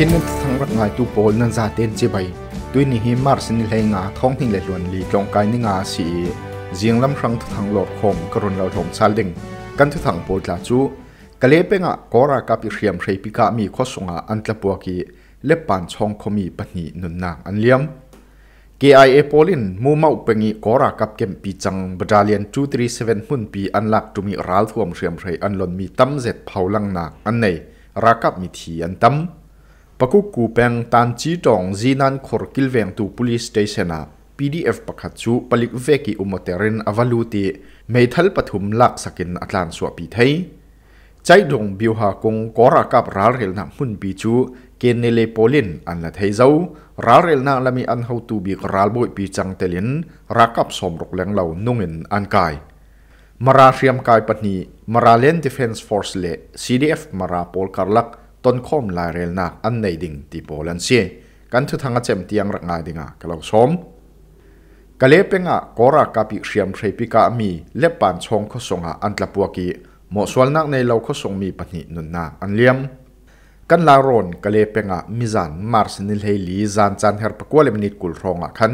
ชิ้นทั้งรักงายตูโปลนั่นซาเต้นจไปตัวนี้ฮิมาร์สินเลงาท้องหิงเลลวนลีตรงกายนิงาสีเจียงลำครั้งทุกทางหลอดคมกรุณเราถมซาลิงกันทุกทางโปจ้าจูกะเลเปงะกอรากับอิเรียมเรปิกามีข้อสงะอันตะปวกีเล็บปานชองคมีปนีนุนนางอันเลี้ยม KIA Polin mu mau pengi kora kap kem pi chang b a ี t a l i o n 237 hun pi anlak tumi ral thuam riam rei a น l o n mi tam zet phaulang na an nei rakap mi t อันตั้ม Paku Peng tan chi tong zinan khor kilveng tu police station PDF pakhat chu palik veki umoterin avaluti meithal pathum lak sakin atlan suwa pi thei chai dong biuha kong kora kap ral rel na hun pi chu kenele polin an la thei zo ral rel na lami an ho tu bi ral boi pi chang telin rakap som rok leng lo nungin an kai mara hriam kai patni mara len defense force le cdf mara pol karlak ต้นคมลายเรลนักอันในดิ่งตีโปลันเซยกันทุทางเจมเตียงรักงานดิ่งอ่ะกลาวสมกะเลเป็งะกอรักกับปิเสียมเทรปิกามีเล็บปานชงขสง่ะอันตะปวกีหมอสวนนักในเราขสงมีปนิหนุนนาอันเลี้ยมกันลารอนกะเลเป็งะมิจันมาร์สนิลเฮลีจันจันเฮร์ปกัวเลมนิตกุลรองอ่ะคัน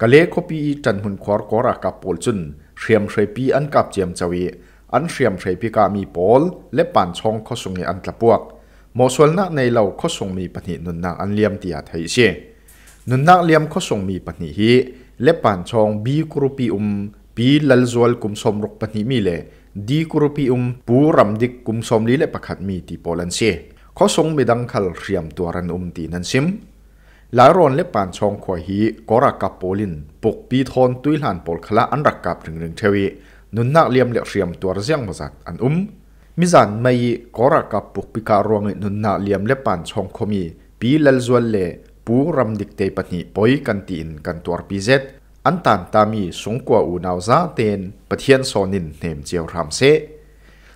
กะเลคบีจันหุนควรกอรักกับปอลจุนเสียมเทรปีอันกับเจียมจวีอันเสียมเทรปิกามีปอลเล็บปานชงขสงอันตะปวกมอสวลนักในเราข้อส่งมีปณินุนนักอันเลียมเตียไทยเชียนุนนักเลียมข้อส่งมีปณิฮีเล็บปานชองบีกรุปีอุมปีลัลจวลกุมสมรกปณิมีเลดีกรุปีอุมปูรำดิกกุมสมลีเลประคัดมีตีโปลันเชีข้อส่งมีดังขลเรียมตัวรันอุมตีนันซิม หลายรอนเล็บปานชองขวายฮีกอรักกับโปลินปกปีทอนตุยหลานโปลขละอันรักกับถึงหนึ่งเทวีนุนนักเลียมเลียเรียมตัวเสียงมาจัดอันอุ้มมิจันไม่ก็รักกับปุกปิการวงนุนนาเลียมเลปันชงคมีปีเลลจวนเลปูรำดิกเตปนิปอยกันตีนกันตัวปีเจดอันตันตามีสงกว่าอูนาวซาเตนปะเทียนโซนินเนมเจียวรามเซ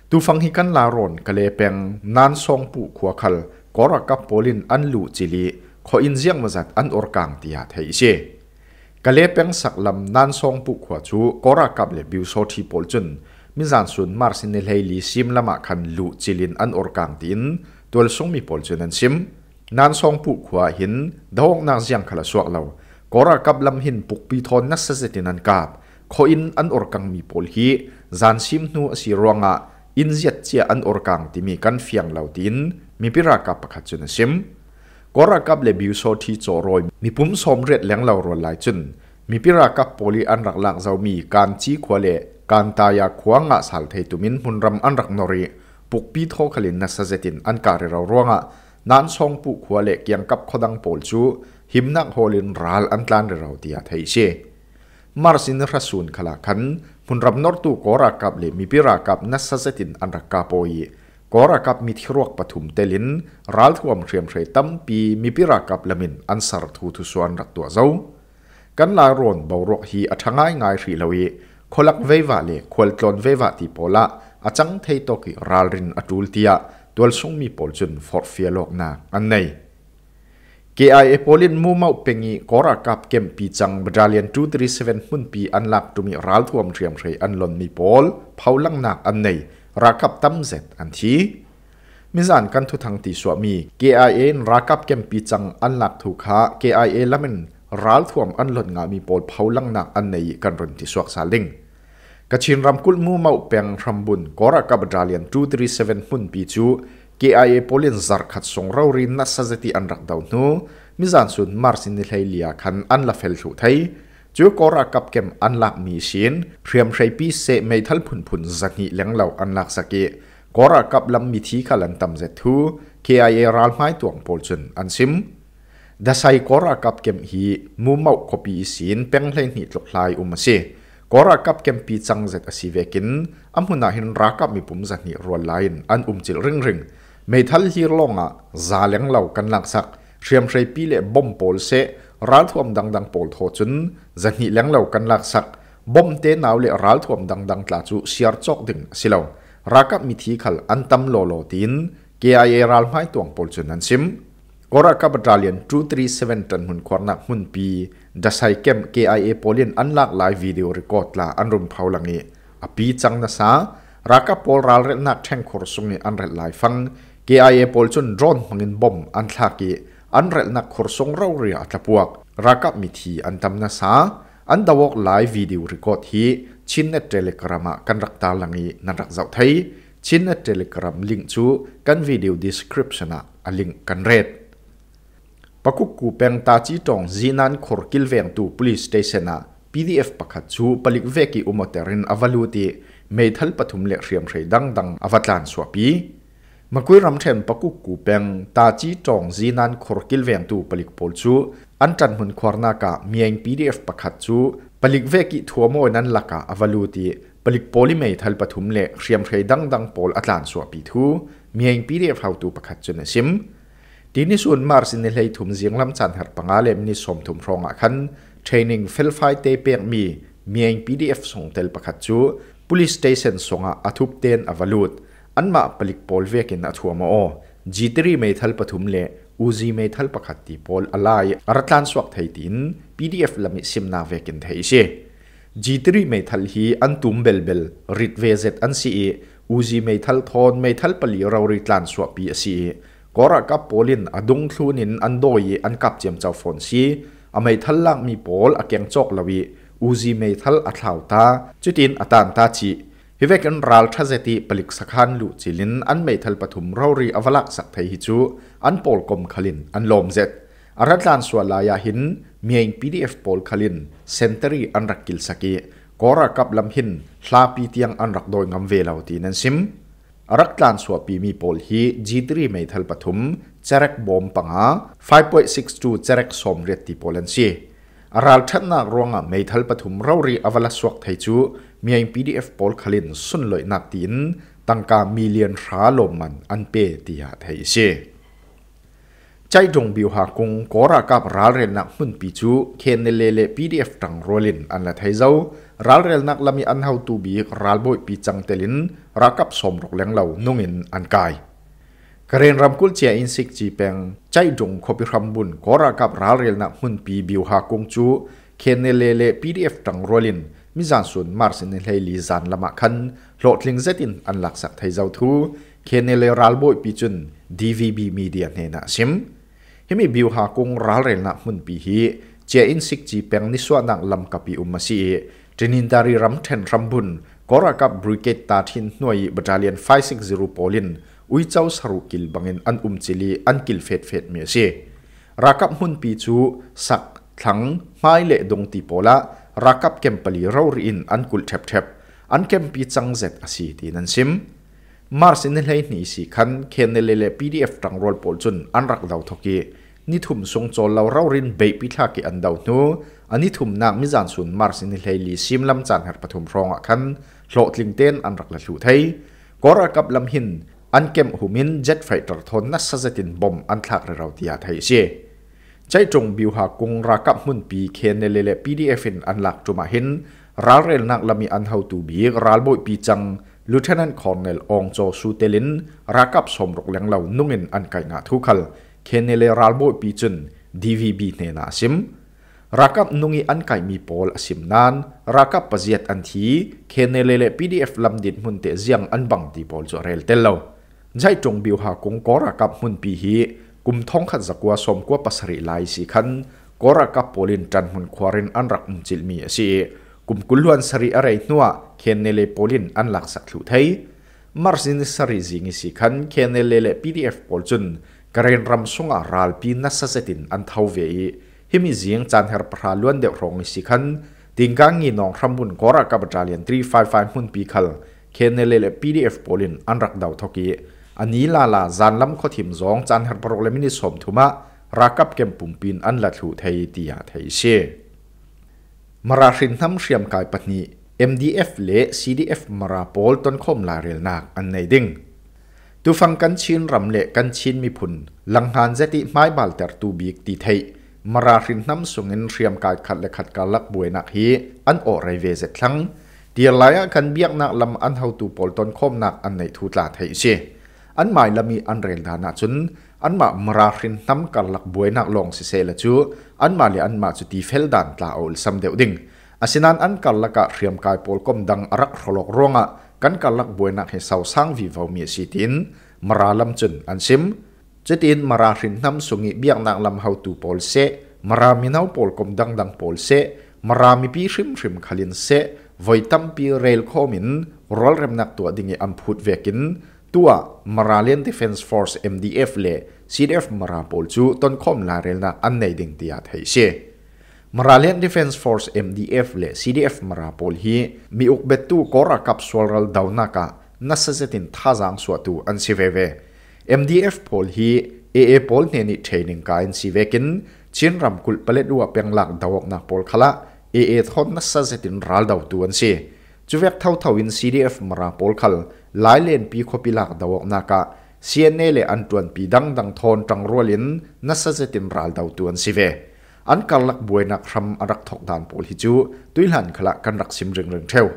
ตูฟังฮิกันลารอนกะเลเปงนานซองปุขัวคัลก็รักกับโปลินอันลูจิลีขออินเสียงมาจัดอันอรกางตียาเทเชกะเลเปงสักลำนานซองปุขัวจูก็รักกับเลบิวโซทีโปลจุน mizan sun marsin nil hei li sim lama khan lu chilin an orkang tin tual song mi pol chen an sim nan song pu khwa hin dawk na ziang khala suak lo kora kap lam hin puk pi thon na sa zetin an kap kho in an orkang mi pol hi zan sim nu si ronga in ziat chia an orkang ti mi kan fiang lo tin mi pira kap pakha chen an sim kora kap le biu so thi choroi mi pum som ret leng lo ro lai chen มีพิรากับโพลีอันรักหลักเจ้ามีการชี้ขวเลการตายขวางะสัลเทตุมินมุนรำอันรักนรีปุกปีโทขลินนัสเซตินอันการเราร่วงะนั้นทรงปุกขวเลเกียงกับขดังโพลจูหิมนักโฮลินรัลอันตานเราเดียเทยเชมาร์ินรัสูนขลาคันพุนรำนอรตูกอรากับเลมีพิรากับนัสเซตินอันรักกาโปยกอรากับมีทิรวกปฐุมเตลินรัลทวมเรียมเฉยตั้มปีมีพิรากับละมินอันสารทูทุสวนรักตัวเจ้ากันลารอนบรกฮีอัธงายงายรีลวีคลักเววาเลควลตลนเววาติโปละอาจังเทตกิราลินอตูลติยาตัวสงมีปอลจุนฟอร์ฟียลอกนาอันไหน KI เอโพลินมูมาอุเปงีกอรากับเกมปีจังบดาเลียนจูตรีเซเว่นมุนปีอันลักตุมีรัลทวมเทียมเชยอันลนมีปอลเผาลังนักอันไหนรากับตั้มเซตอันทีมิจานกันทุทังตีสวมี KIA รากับเกมปีจังอันลักถูกหา KIA ละมันรัลทวมอันหลดงามีปอลเผาลังนักอันในกันรนที่สวกสาลิงกระชินรำคุลมูมาเปียงรำบุญกอรักับดาเลียน237รี่นุนปีจู KIA โพลินซาร์ขัดสงเรารินนัสเซติอันรักดาวนูมิจานสุนมาร์สินิไทเลียคันอันละเฟลสุไทยจูกอรักับเกมอันลักมีชินเรียมใช้ปีเซเมทัลพุนพุนสักนิเลียงเหล่าอันลักสกิกอรักับลำมีทีขลันตำเจทู KIA รัลไม้ตวงโพลจุนอันซิม the sai kora kap kem hi mu mau copy sin peng hlen hi tlok hlai um si kora kap kem pi chang zet asi vekin amhuna hin ra kap mi pum za ni ro lain an um chil ring ring mei thal hi longa za leng lau kan lak sak thiam hrei pi le bom pol se ral thuam dang dang pol tho chun za ni leng lau kan lak sak bom te naw le ral thuam dang dang tla chu siar chok ding silo ra mi thi khal an tam lo lo tin kia ye ral mai tuang pol chun an sim Koraka Battalion 237 tan hun korna hun pi dasai kem KIA Polian anlak live video record la anrum phaulangi api changna sa raka pol ral re nak theng khor sungi anre lai fang KIA Pol chun drone mangin bom an thlaki anre nak khor sung rau ri atlapuak raka mithi antamna sa an dawok live video record hi chinna telegrama kan rakta langi nan rak zau thai chinna telegram link chu kan video description a link kan red ปักกูเป็งตาจีตองจีนันขอร์กิลเวงตูพล l สเตชั a t i นะ PDF ปักขัดจูปลิกเวกิอุโมเตรินอวัลูตีเมทัลปฐุมเลีเรียมเรดังดังอวัตลานสวปีมาคุยรำเชนปักกุกูเป็งตาจีตองจีนันขอร์กิลเวงตูปลิกโพลจูอันจันมุนควารนากะมียง PDF ปักขัดจูปลิกเวกิทัวโมนันลักะอวัลูตีปลิกโพลิเมทัลปฐุมเลีเรียมเรดังดังโพลอัตลานสวปีทูมียง PDF เอาตูปักขัดจเนซิมดีนี่ส่วนมาร์สินเลยทุ่มเสียงลำจันหัดปังอาเลมนี่สมทุ่มรองอ่ะคันเทรนนิ่งเฟลไฟเตเปียงมีมีอิงพีดีเอฟส่งเตลปรกจูพุลิสเตชันส่งอ่ะอัฐุบเตนอวัลุดอันมาปลิกบอลเวกินอัฐวมาอ๋อจีตรีไม่ทัลปฐุมเลอูจีไม่ทัลปรกติพอลอะไรอรัตันสวักไทยดินพีดีเอฟลำมิสิมนาเวกินไทยเช่จีตรีไม่ทัลฮีอันตุมเบลเบลริดเวเซตอันซีอูจีไม่ทัลทอนไม่ทัลปลีเราริตันสวักพีอซีกรกับปลินอดุงทูนินอันโอยอันกับเจียมเจ้าฝนซีอาไมทัลลักมีปลอแกงจกลวีอูจีเมทัลอัตลาวตาจุดินอัตันตาจีพิเวกันราลทัศติปลิกสักันลุจิลินอันเมทัลปฐุมเรารีอวลักษ์สักไทยฮิจูอันปลกมขลินอันลมเจ็ดอารัตลานสวาลายาหินมีอยงพีดีเอฟปลขลินเซนเตอรี่อันรักกิลสกีกรกับลำหินลาปีเตียงอันรักโดยงามเวลาวตีนันซิมรักตานสวปีมีโพลฮีจีดรีไม่ทัลปฐุมเจรักบอมปังอา5.62เจรักสมเรียติโพลันซีรัลทันนักรวงไม่ทัลปฐุมเรารีอวลสวกไทยจูมีอิอพีดีเอฟโพลขลินสุนลอยนักตินตั้งการมิเลียนราลมันอันเปตียาไทยเช chạy trong biểu hạ cung, có ra cặp rá rèn nặng hơn bị chú khen nê lê lê PDF tăng rô lên ăn là thấy dấu rá rèn nặng làm ăn hào tu bị rá bội bị chẳng tê lín rá cặp xòm rọc lén lâu nông in ăn cài Karen ramkul chia in sik chi peng chạy trong khó bị khám bùn có ra cặp rá rèn nặng hơn bị biểu hạ cung chú khen nê lê lê PDF tăng rô lên mi giàn xuân mar xin nê lê giàn làm ạ khăn lột linh dết in ăn lạc sạc thấy dấu thu khen nê lê rá bội bị chân DVB Media nè nạ xím himi biu ha kung ralrel na mun pi hi che in sik ji peng ni swa nak lam kapi um ma si trinitari ram then ram bun kora kap brigade ta thin noi battalion 560 polin ui chau saru kil bangin an um chili an kil fet fet me si rakap hun pi chu sak thlang mai le dong ti pola rakap kem pali ro ri in an kul thep thep an kem pi chang zet asi ti nan sim มาร์สินเลนี่สิคันเคนเลเล่ PDF ตั้งรอลปอลจุนอันรักดาวทกีนิทุมทรงโจลเราเรินเบปิทากีอันดาวนู้อันนิทุมนางมิจันสุนมาร์สินเลลีซิมลำจันหัดปฐมรองอคัน โลดลิงเตนอันรักละสูไทยกอรักับลำหิน อันเกมหูมินเจ็ดไฟตรทนนัสซตินบอมอันทักเราดียไทยเชใจจงบิวหากงรักับมุนปีเคนเลเล่ PDF อันหลักจุมาหินราเรลนักลมีอันเฮาตูบีรัลบอยปีจัง l i เทนันคอนเนลอ n e l Ong Jo Su t รักกับสมรกเลี้ยงเหล่านุ่งเงินอันไกงาทุกขลเคนเลรัลโบปีจุนดีวีบีเนนาซิมรักกับนุ่งีอันไกมีโพลซิมนานรักกับปะเจียดอันที เคนเลเลพีีดเอฟลำดิดมุนเตเซียงอันบังดีโอลจเรลเตลเลวใจจงบิวหากงกอรักกับมุนปีฮีกุมท้องขัดกัวสมกัวปัสริไลสิคันกอรักกับโพลินจันมุนควารินอันรักมุนจิลมีสิกุมกุลวนสรีอะไรนัวเคนเนเลโพลินอันหลักสักลุไทยมาร์ซินสรีจิงิสิคันเคนเนเลเลพีดีเอฟโอลจุนกรณรำสงอาราลปีนัสเซตินอันเทาเวฮิมิจิงจันเฮร์พราลวนเดอรองสิคันติงกังงีนองัำบุญกอร์กับจาเลีนทรีไฟไฟหุนปีคัลเคนเนเลเลพีดีเอฟโอลินอันรักดาวทกีอันนี้ลาลาจันลำข้อทิมสองจันเฮร์โปรเลมินิสมทุมะรักกับเกมปุ่มปีนอันละถุไทยตียาไทยเช่มาราชินทำ้เสียมกายปันี MDF เละ CDF มาราโพลต้นคมลาเรลนักอันในดิ่งตูฟังกันชินรำเละกันชินมีพุน หลังหานเจติไม้บาลเตอร์ตูบีกตีไทยมาราชินทำ้ส่งเงินเสียมกายขัดและขัดการลักบวยนักฮีอันโอไรเวเตทั้ง เดียร์ลายกันเบียกนักลำอันเฮาตูโพลต้นคมนักอันในทูตลาไทยเชอันหมายละมีอันเรลดานาจุน anma mara hrin tam karlak buainak long si sela chu anma li anma chu ti fel dan tla ol sam deuh ding asinan an karlaka hriam kai polkom dang arak hrolok ronga kan karlak buainak he sau sang vi vau mi si tin mara lam chun an sim chetin mara hrin nam sungi biang nak lam hau tu pol se mara nau polkom dang dang pol se mara mi pi hrim hrim kalin se tam pi rail komin, rol remnak tua dingi amput vekin tua Maralian Defense Force MDF le CDF มาราปลจูต้นคมลาเรลนาอันในดิ่งตียาไทยเชมาราเลียนดิฟเอนซ์ฟอร์ส MDF และ CDF มาราปลฮีมีอุกเบตูกอรากับสวรรัลดาวนักนัสเซตินท่าจังสวตูอันซีเวเว MDF ปอลฮีเอปอลเนนิเทนิงกาอันซีเวกินชินรำกุลเปลิดัวเปียงหลักดาวกนักปอลขละเอทอนนัสเซตินรัลดาวตูอันซีจุเวกเท่าเท่าอิน CDF มาราปอลขลไล่เลนปีคบิลักดาวกนักะ CNA le an tuan pi dang dang thon tang rolin na sa se tim ral dau tuan si ve an kalak buena khram arak thok dan pol hi chu tuilan khala kan rak sim reng reng theo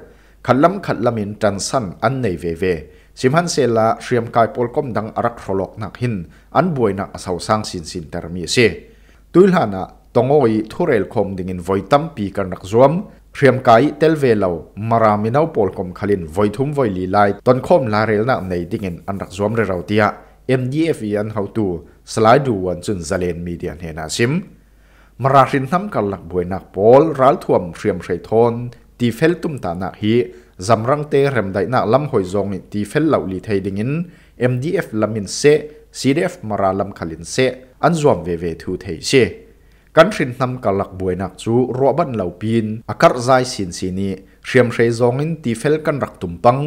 khalam khalamin tan san an nei ve ve simhan sela shriam kai pol kom dang arak rolok nak hin an buena asau sang sin sin termi se tuilhana tongoi thurel khom in voitam pi kan rak zuam hriam kai tel ve lo mara minau pol kom khalin voithum voi li lai ton khom la rel na nei dingin ăn rak zom re rau tia mdf anh how tu slide du wan chun zalen media he na sim mara rin nam kal lak boi nak pol ral thuam hriam hrei thon ti fel tum ta na hi zamrang te rem dai na lam hoi zong ni ti fel lo li thei dingin mdf lamin se cdf mara lam khalin se ăn zom về về thu thei se กันสินนำกลักบวยนักจูรัวบันเล่าปีนอากาศใจสินสินีเชียมใช้ซองินตีเฟลกันรักตุ่มปัง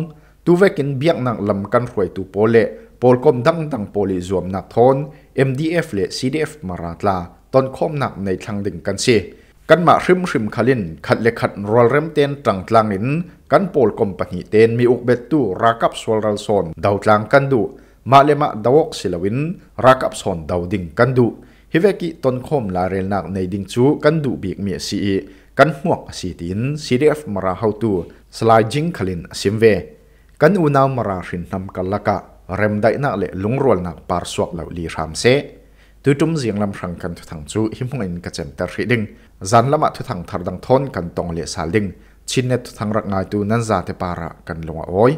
ตัวเวกินเบียกนักลำกันรวยตัวโปเลโปลกมดังดังโพลิจวมนักทอนเอ็มดีเอฟเลซีดีเอฟมาราตลาตอนข้อมนักในทางดึงกันเสียกันมาริมริมคลินขัดเลขัดรอลเริ่มเต้นตังตลางนินกันโปลกมปะญหีเต้นมีอุกเบตตูรักับสวลรัลซอนดาวตลางกันดูมาเลมาดาวกสิลวินรักับซอนดาวดึงกันดูฮิเวกิต้นคมลาเรลนักในดิ่งจูกันดูบีกเมียสีกันหมวกสีตินซีดีเอฟมาราเฮาตูสลายจิงคลินสิมเวกันอุนาวมาราหินนำกันละกะเรมได้นักเละลุงรวลนักปาร์สวกเหล่าลีรามเซตุจุมเสียงลำชังกันทุทังจูหิมงอินกระเจมตะริดิงจันละมะทุทังทารดังทนกันตองเลสาลิงชินเนทุทังรักงายตูนันซาเตปาระกันลงอ้อย